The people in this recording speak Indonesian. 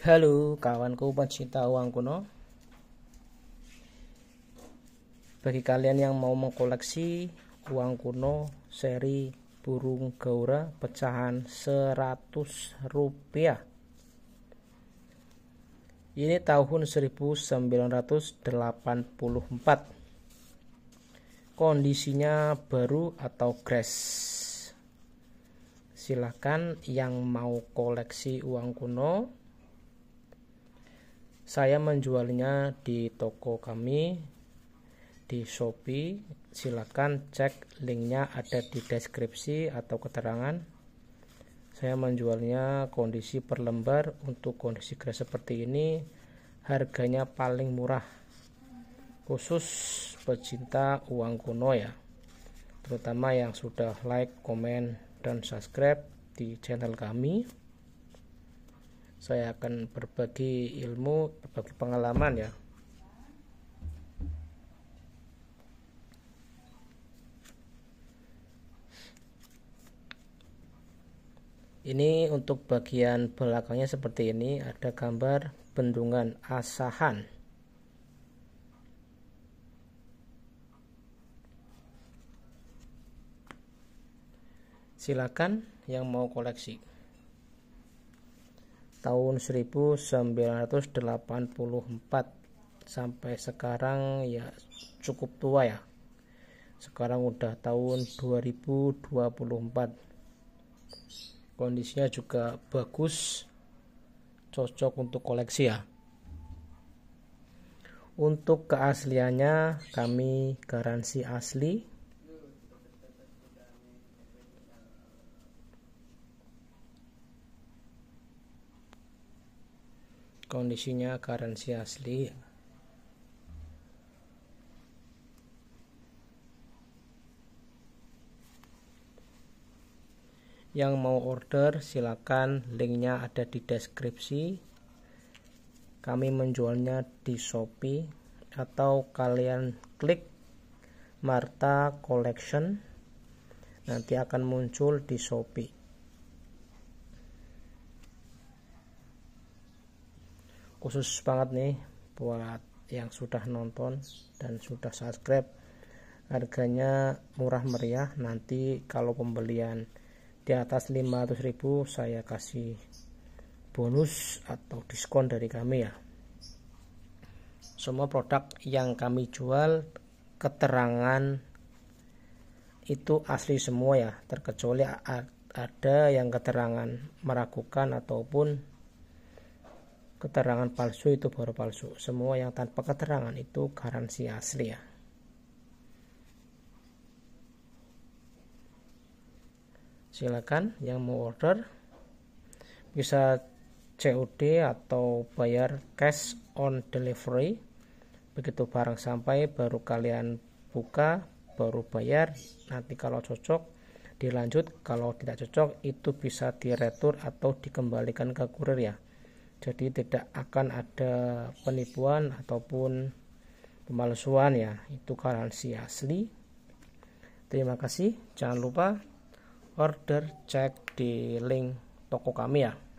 Halo kawanku pencinta uang kuno Bagi kalian yang mau mengkoleksi uang kuno seri burung gaura pecahan 100 rupiah Ini tahun 1984 Kondisinya baru atau grass Silahkan yang mau koleksi uang kuno saya menjualnya di toko kami di Shopee silakan cek linknya ada di deskripsi atau keterangan saya menjualnya kondisi per lembar untuk kondisi grass seperti ini harganya paling murah khusus pecinta uang kuno ya terutama yang sudah like, komen, dan subscribe di channel kami saya akan berbagi ilmu, berbagi pengalaman ya. Ini untuk bagian belakangnya seperti ini, ada gambar bendungan asahan. Silakan yang mau koleksi tahun 1984 sampai sekarang ya cukup tua ya sekarang udah tahun 2024 kondisinya juga bagus cocok untuk koleksi ya untuk keasliannya kami garansi asli kondisinya currency asli yang mau order silakan linknya ada di deskripsi kami menjualnya di Shopee atau kalian klik Marta Collection nanti akan muncul di Shopee khusus banget nih buat yang sudah nonton dan sudah subscribe harganya murah meriah nanti kalau pembelian di atas 500.000 saya kasih bonus atau diskon dari kami ya semua produk yang kami jual keterangan itu asli semua ya terkecuali ada yang keterangan meragukan ataupun keterangan palsu itu baru palsu semua yang tanpa keterangan itu garansi asli ya silakan yang mau order bisa COD atau bayar cash on delivery begitu barang sampai baru kalian buka baru bayar nanti kalau cocok dilanjut kalau tidak cocok itu bisa diretur atau dikembalikan ke kurir ya jadi tidak akan ada penipuan ataupun pemalsuan ya itu garansi asli terima kasih jangan lupa order cek di link toko kami ya